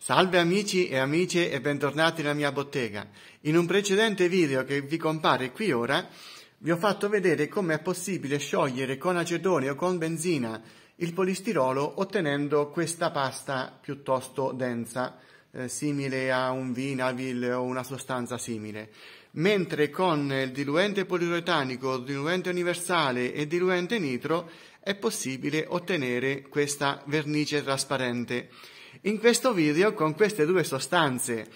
Salve amici e amiche e bentornati nella mia bottega. In un precedente video che vi compare qui ora vi ho fatto vedere come è possibile sciogliere con acetone o con benzina il polistirolo ottenendo questa pasta piuttosto densa, eh, simile a un vinavil o una sostanza simile. Mentre con il diluente poliuretanico, diluente universale e diluente nitro è possibile ottenere questa vernice trasparente in questo video, con queste due sostanze,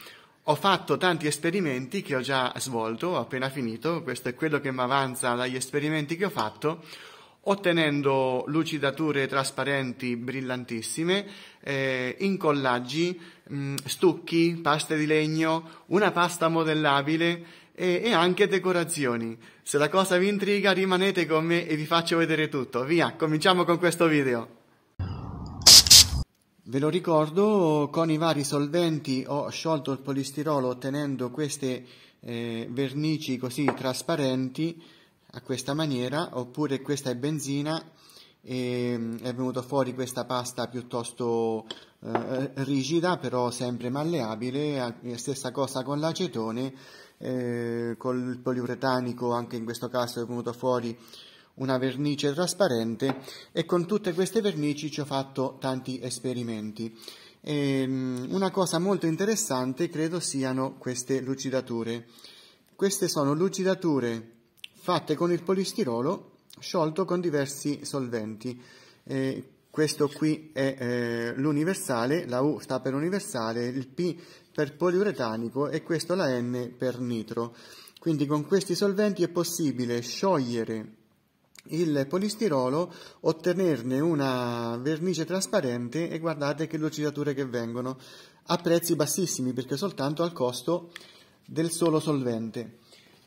ho fatto tanti esperimenti che ho già svolto, ho appena finito, questo è quello che mi avanza dagli esperimenti che ho fatto, ottenendo lucidature trasparenti brillantissime, eh, incollaggi, mh, mm, stucchi, paste di legno, una pasta modellabile e, e anche decorazioni. Se la cosa vi intriga rimanete con me e vi faccio vedere tutto. Via, cominciamo con questo video. Ve lo ricordo, con i vari solventi ho sciolto il polistirolo ottenendo queste eh, vernici così trasparenti a questa maniera, oppure questa è benzina e mm, è venuta fuori questa pasta piuttosto eh, rigida, però sempre malleabile, stessa cosa con l'acetone, eh, il poliuretanico anche in questo caso è venuto fuori una vernice trasparente e con tutte queste vernici ci ho fatto tanti esperimenti. E, ehm, una cosa molto interessante credo siano queste lucidature. Queste sono lucidature fatte con il polistirolo sciolto con diversi solventi. Eh, questo qui è eh, l'universale, la U sta per universale, il P per poliuretanico e questo la N per nitro. Quindi con questi solventi è possibile sciogliere il polistirolo, ottenerne una vernice trasparente e guardate che lucidature che vengono a prezzi bassissimi perché soltanto al costo del solo solvente.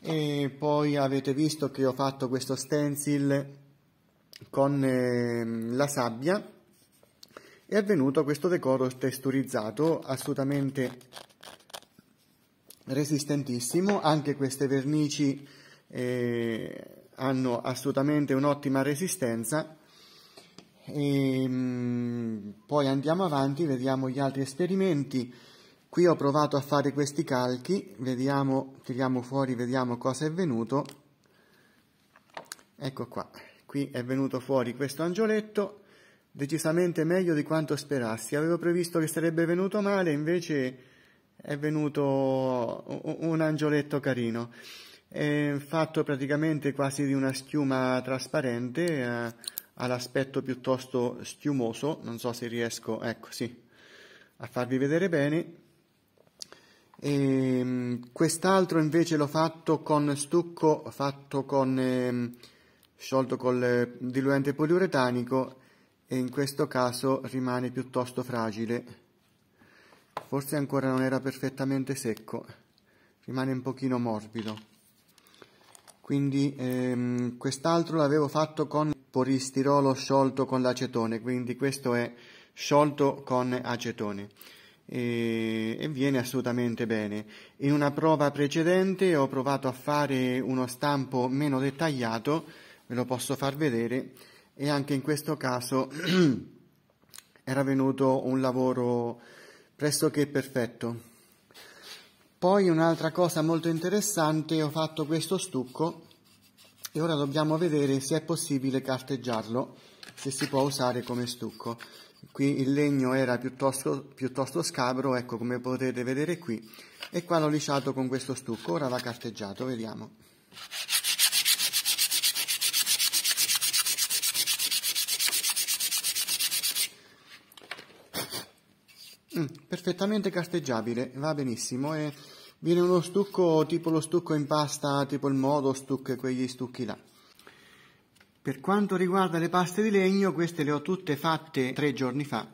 E poi avete visto che ho fatto questo stencil con ehm, la sabbia e è avvenuto questo decoro testurizzato assolutamente resistentissimo anche queste vernici eh, hanno assolutamente un'ottima resistenza e, ehm, poi andiamo avanti vediamo gli altri esperimenti qui ho provato a fare questi calchi vediamo tiriamo fuori vediamo cosa è venuto ecco qua qui è venuto fuori questo angioletto decisamente meglio di quanto sperassi avevo previsto che sarebbe venuto male invece è venuto un angioletto carino è fatto praticamente quasi di una schiuma trasparente, eh, ha l'aspetto piuttosto schiumoso, non so se riesco, ecco sì, a farvi vedere bene. Ehm, quest'altro invece l'ho fatto con stucco, fatto con, eh, sciolto col diluente poliuretanico e in questo caso rimane piuttosto fragile. Forse ancora non era perfettamente secco, rimane un pochino morbido quindi ehm, quest'altro l'avevo fatto con polistirolo sciolto con l'acetone quindi questo è sciolto con acetone e, e, viene assolutamente bene in una prova precedente ho provato a fare uno stampo meno dettagliato ve lo posso far vedere e anche in questo caso era venuto un lavoro pressoché perfetto poi un'altra cosa molto interessante, ho fatto questo stucco e ora dobbiamo vedere se è possibile carteggiarlo, se si può usare come stucco. Qui il legno era piuttosto, piuttosto scabro, ecco come potete vedere qui, e qua l'ho lisciato con questo stucco, ora va carteggiato, vediamo. perfettamente casteggiabile, va benissimo e viene uno stucco tipo lo stucco in pasta, tipo il modo stuc, quegli stucchi là. Per quanto riguarda le paste di legno, queste le ho tutte fatte tre giorni fa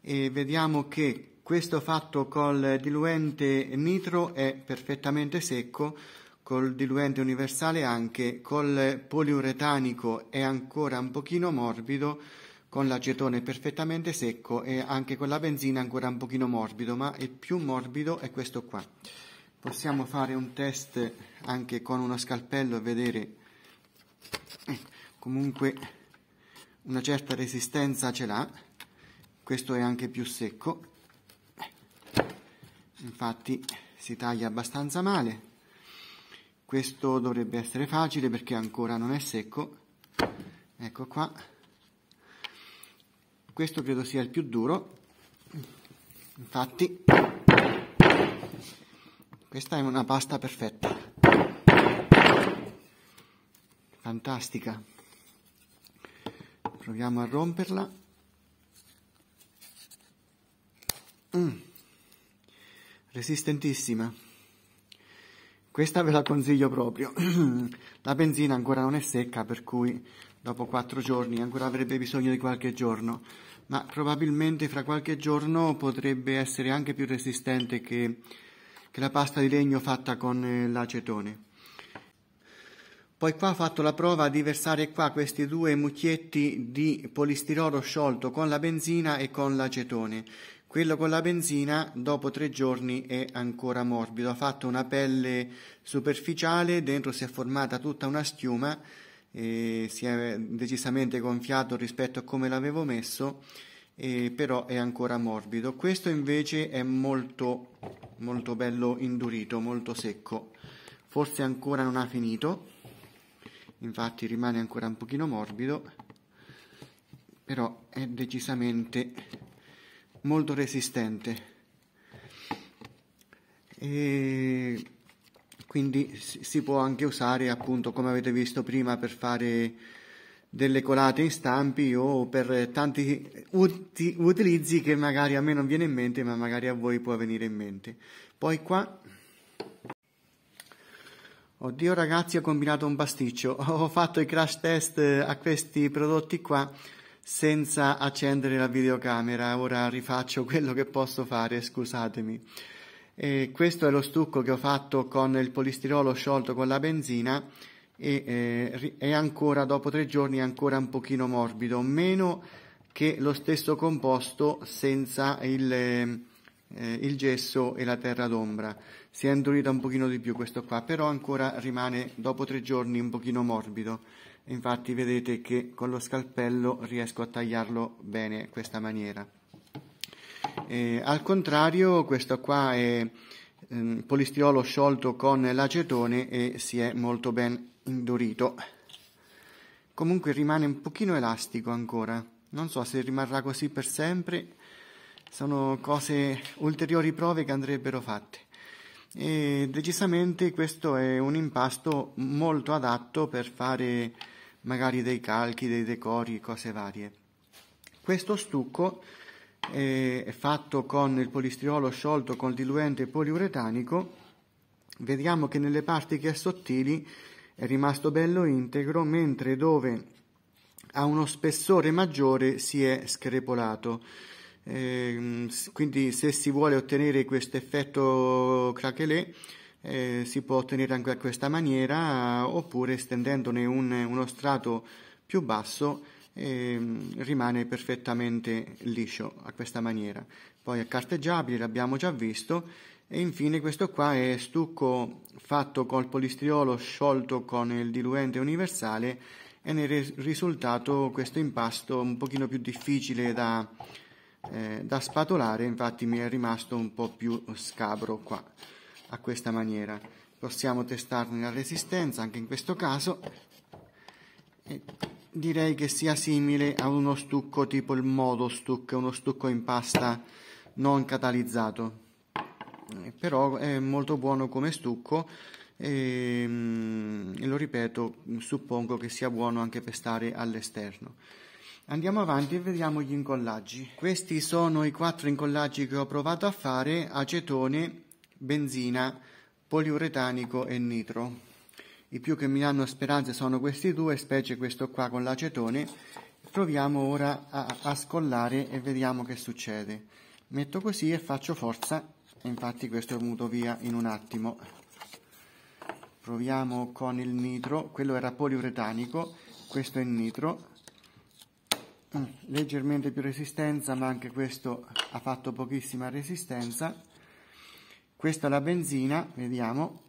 e vediamo che questo fatto col diluente nitro è perfettamente secco, col diluente universale anche, col poliuretanico è ancora un pochino morbido, con l'acetone perfettamente secco e anche con la benzina ancora un pochino morbido, ma il più morbido è questo qua. Possiamo fare un test anche con uno scalpello e vedere eh, comunque una certa resistenza ce l'ha, questo è anche più secco, infatti si taglia abbastanza male, questo dovrebbe essere facile perché ancora non è secco, ecco qua questo credo sia il più duro infatti questa è una pasta perfetta fantastica proviamo a romperla mm. resistentissima questa ve la consiglio proprio la benzina ancora non è secca per cui dopo quattro giorni, ancora avrebbe bisogno di qualche giorno, ma probabilmente fra qualche giorno potrebbe essere anche più resistente che, che la pasta di legno fatta con eh, l'acetone. Poi qua ho fatto la prova di versare qua questi due mucchietti di polistirolo sciolto con la benzina e con l'acetone. Quello con la benzina dopo tre giorni è ancora morbido, ha fatto una pelle superficiale, dentro si è formata tutta una schiuma eh, si è decisamente gonfiato rispetto a come l'avevo messo, eh, però è ancora morbido. Questo invece è molto, molto bello indurito, molto secco, forse ancora non ha finito, infatti rimane ancora un pochino morbido, però è decisamente molto resistente. E quindi si può anche usare appunto come avete visto prima per fare delle colate in stampi o per tanti uti utilizzi che magari a me non viene in mente ma magari a voi può venire in mente poi qua oddio ragazzi ho combinato un pasticcio ho fatto i crash test eh, a questi prodotti qua senza accendere la videocamera ora rifaccio quello che posso fare scusatemi e questo è lo stucco che ho fatto con il polistirolo sciolto con la benzina e eh, è ancora dopo tre giorni ancora un pochino morbido, meno che lo stesso composto senza il, eh, il gesso e la terra d'ombra. Si è indurito un pochino di più questo qua, però ancora rimane dopo tre giorni un pochino morbido. Infatti vedete che con lo scalpello riesco a tagliarlo bene in questa maniera. Eh, al contrario, questo qua è ehm, polistirolo sciolto con l'acetone e si è molto ben indurito. Comunque rimane un pochino elastico ancora. Non so se rimarrà così per sempre. Sono cose, ulteriori prove che andrebbero fatte. E decisamente questo è un impasto molto adatto per fare magari dei calchi, dei decori, cose varie. Questo stucco eh, fatto con il polistriolo sciolto col diluente poliuretanico, vediamo che nelle parti che è sottili è rimasto bello integro, mentre dove ha uno spessore maggiore si è screpolato. Eh, quindi se si vuole ottenere questo effetto craquelé eh, si può ottenere anche a questa maniera oppure estendendone un, uno strato più basso Ehm, rimane perfettamente liscio a questa maniera. Poi è carteggiabile, l'abbiamo già visto, e infine questo qua è stucco fatto col polistriolo sciolto con il diluente universale e ne è risultato questo impasto un pochino più difficile da, eh, da spatolare, infatti mi è rimasto un po' più scabro qua, a questa maniera. Possiamo testarne la resistenza anche in questo caso direi che sia simile a uno stucco tipo il modo stuc, uno stucco in pasta non catalizzato eh, però è molto buono come stucco mm, e lo ripeto suppongo che sia buono anche per stare all'esterno andiamo avanti e vediamo gli incollaggi questi sono i quattro incollaggi che ho provato a fare acetone benzina poliuretanico e nitro i più che mi danno speranza sono questi due, specie questo qua con l'acetone. Proviamo ora a, a scollare e vediamo che succede. Metto così e faccio forza, e infatti questo è venuto via in un attimo. Proviamo con il nitro, quello era poliuretanico, questo è il nitro, mm, leggermente più resistenza ma anche questo ha fatto pochissima resistenza questa è la benzina vediamo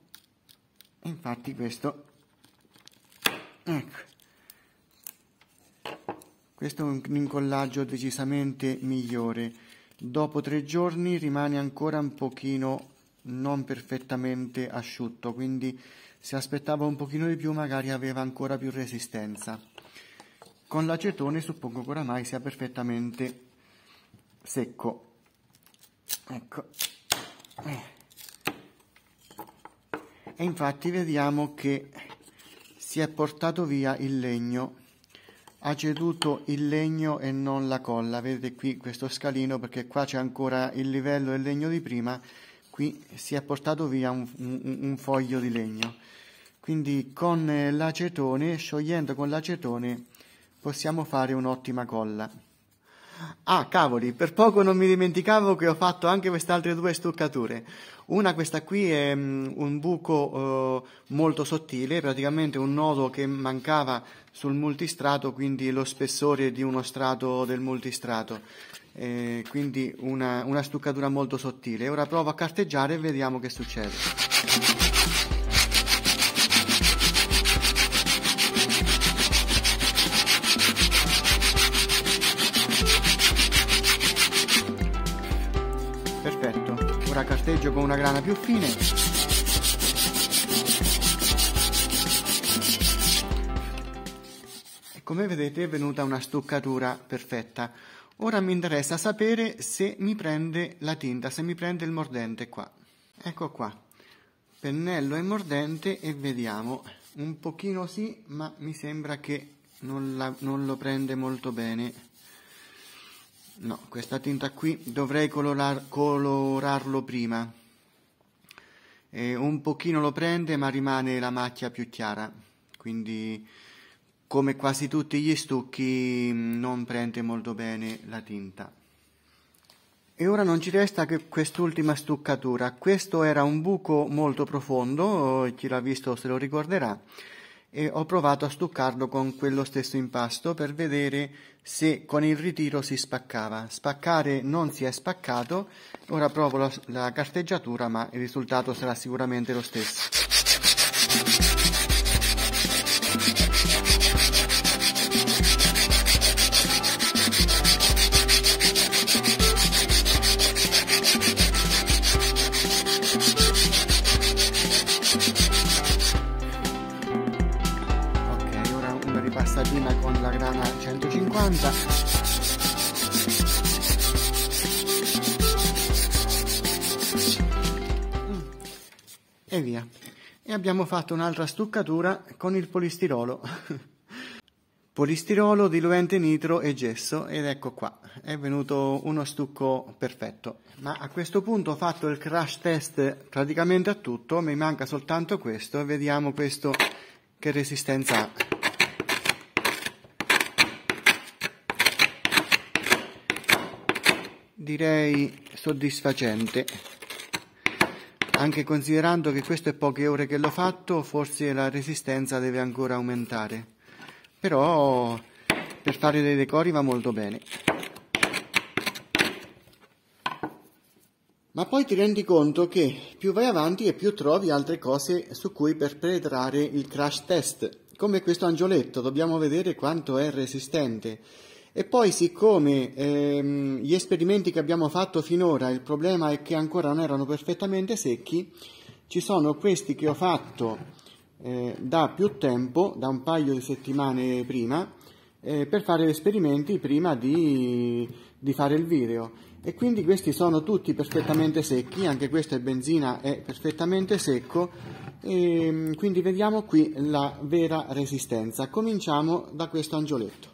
infatti questo ecco questo è un incollaggio decisamente migliore dopo tre giorni rimane ancora un pochino non perfettamente asciutto quindi se aspettava un pochino di più magari aveva ancora più resistenza con l'acetone suppongo che oramai sia perfettamente secco ecco eh infatti vediamo che si è portato via il legno ha ceduto il legno e non la colla vedete qui questo scalino perché qua c'è ancora il livello del legno di prima qui si è portato via un, un, un foglio di legno quindi con l'acetone sciogliendo con l'acetone possiamo fare un'ottima colla Ah, cavoli, per poco non mi dimenticavo che ho fatto anche queste altre due stuccature. Una, questa qui, è mm, un buco eh, molto sottile, praticamente un nodo che mancava sul multistrato, quindi lo spessore di uno strato del multistrato. Eh, quindi una, una stuccatura molto sottile. Ora provo a carteggiare e vediamo che succede. Ora carteggio con una grana più fine. E come vedete è venuta una stuccatura perfetta. Ora mi interessa sapere se mi prende la tinta, se mi prende il mordente qua. Ecco qua, pennello e mordente e vediamo. Un pochino sì, ma mi sembra che non, la, non lo prende molto bene. No, questa tinta qui dovrei colorar, colorarlo prima. E un pochino lo prende ma rimane la macchia più chiara, quindi come quasi tutti gli stucchi non prende molto bene la tinta. E ora non ci resta che quest'ultima stuccatura. Questo era un buco molto profondo, eh, chi l'ha visto se lo ricorderà e ho provato a stuccarlo con quello stesso impasto per vedere se con il ritiro si spaccava. Spaccare non si è spaccato, ora provo la, la carteggiatura ma il risultato sarà sicuramente lo stesso. e via. E abbiamo fatto un'altra stuccatura con il polistirolo. polistirolo, diluente nitro e gesso ed ecco qua, è venuto uno stucco perfetto. Ma a questo punto ho fatto il crash test praticamente a tutto, mi manca soltanto questo vediamo questo che resistenza ha. Direi soddisfacente anche considerando che queste poche ore che l'ho fatto, forse la resistenza deve ancora aumentare. Però per fare dei decori va molto bene. Ma poi ti rendi conto che più vai avanti e più trovi altre cose su cui perpetrare il crash test, come questo angioletto, dobbiamo vedere quanto è resistente. E poi siccome ehm, gli esperimenti che abbiamo fatto finora, il problema è che ancora non erano perfettamente secchi, ci sono questi che ho fatto eh, da più tempo, da un paio di settimane prima, eh, per fare gli esperimenti prima di, di fare il video e quindi questi sono tutti perfettamente secchi, anche questo è benzina, è perfettamente secco, e ehm, quindi vediamo qui la vera resistenza. Cominciamo da questo angioletto.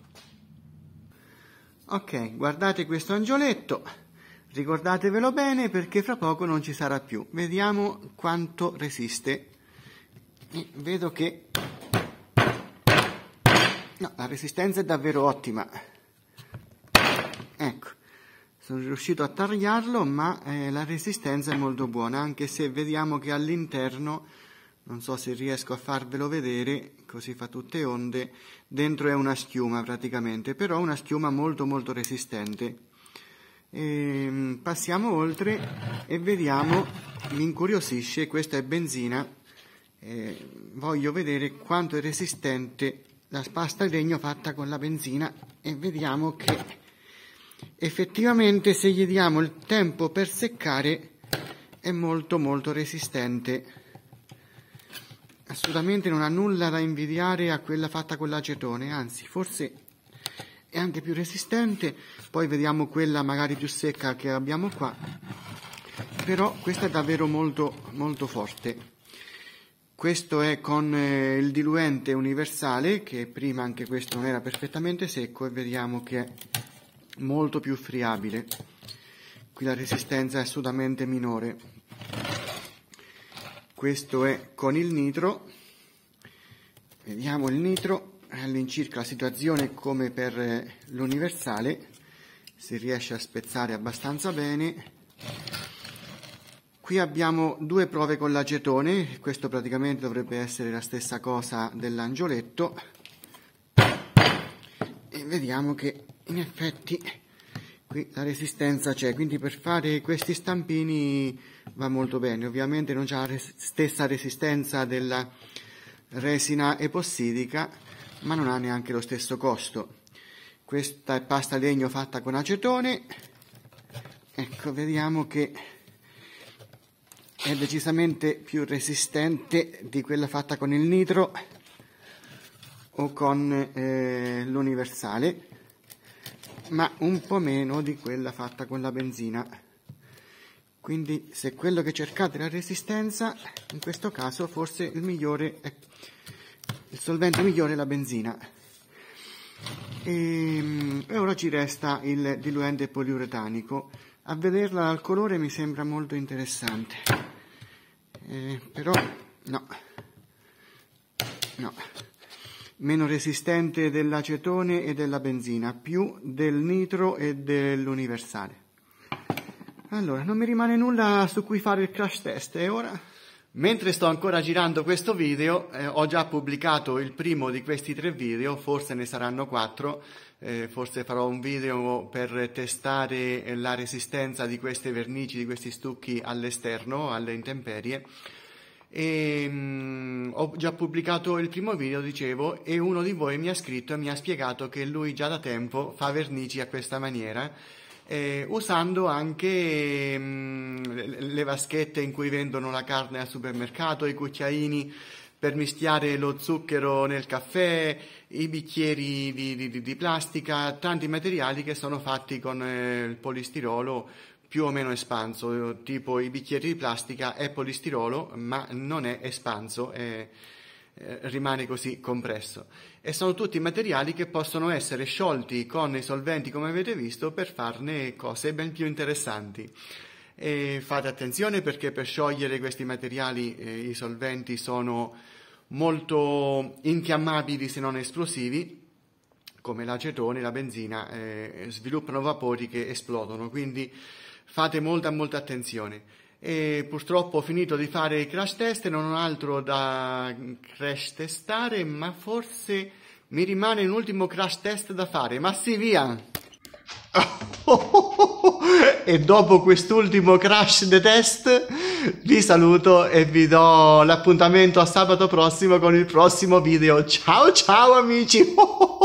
Ok, guardate questo angioletto, ricordatevelo bene perché fra poco non ci sarà più. Vediamo quanto resiste. E vedo che no, la resistenza è davvero ottima. Ecco, sono riuscito a tagliarlo ma eh, la resistenza è molto buona anche se vediamo che all'interno non so se riesco a farvelo vedere, così fa tutte onde, dentro è una schiuma praticamente, però una schiuma molto molto resistente. E ehm, passiamo oltre e vediamo, mi incuriosisce, questa è benzina, eh, voglio vedere quanto è resistente la pasta di legno fatta con la benzina e vediamo che effettivamente se gli diamo il tempo per seccare è molto molto resistente assolutamente non ha nulla da invidiare a quella fatta con l'acetone, anzi forse è anche più resistente, poi vediamo quella magari più secca che abbiamo qua, però questa è davvero molto, molto forte. Questo è con eh, il diluente universale, che prima anche questo non era perfettamente secco, e vediamo che è molto più friabile. Qui la resistenza è assolutamente minore, questo è con il nitro vediamo il nitro all'incirca la situazione come per eh, l'universale si riesce a spezzare abbastanza bene qui abbiamo due prove con l'acetone questo praticamente dovrebbe essere la stessa cosa dell'angioletto e vediamo che in effetti qui la resistenza c'è quindi per fare questi stampini va molto bene. Ovviamente non c'è la res stessa resistenza della resina epossidica, ma non ha neanche lo stesso costo. Questa è pasta legno fatta con acetone. Ecco, vediamo che è decisamente più resistente di quella fatta con il nitro o con eh, l'universale, ma un po' meno di quella fatta con la benzina. Quindi se quello che cercate è la resistenza, in questo caso forse il, migliore è, il solvente migliore è la benzina. E, ehm, e ora ci resta il diluente poliuretanico. A vederla dal colore mi sembra molto interessante. Eh, però no. No meno resistente dell'acetone e della benzina, più del nitro e dell'universale. Allora, non mi rimane nulla su cui fare il crash test e ora... Mentre sto ancora girando questo video, eh, ho già pubblicato il primo di questi tre video, forse ne saranno quattro, eh, forse farò un video per testare la resistenza di queste vernici, di questi stucchi all'esterno, alle intemperie. E, ehm, mh, ho già pubblicato il primo video, dicevo, e uno di voi mi ha scritto e mi ha spiegato che lui già da tempo fa vernici a questa maniera eh, usando anche mh, mm, le vaschette in cui vendono la carne al supermercato, i cucchiaini per mischiare lo zucchero nel caffè, i bicchieri di, di, di plastica, tanti materiali che sono fatti con eh, il polistirolo più o meno espanso, tipo i bicchieri di plastica è polistirolo ma non è espanso. È eh, rimane così compresso. E sono tutti materiali che possono essere sciolti con i solventi, come avete visto, per farne cose ben più interessanti. E fate attenzione perché per sciogliere questi materiali eh, i solventi sono molto infiammabili se non esplosivi, come l'acetone la benzina, eh, sviluppano vapori che esplodono, quindi fate molta molta attenzione e purtroppo ho finito di fare i crash test e non ho altro da crash testare, ma forse mi rimane un ultimo crash test da fare. Ma sì, via! e dopo quest'ultimo crash the test vi saluto e vi do l'appuntamento a sabato prossimo con il prossimo video. Ciao ciao amici!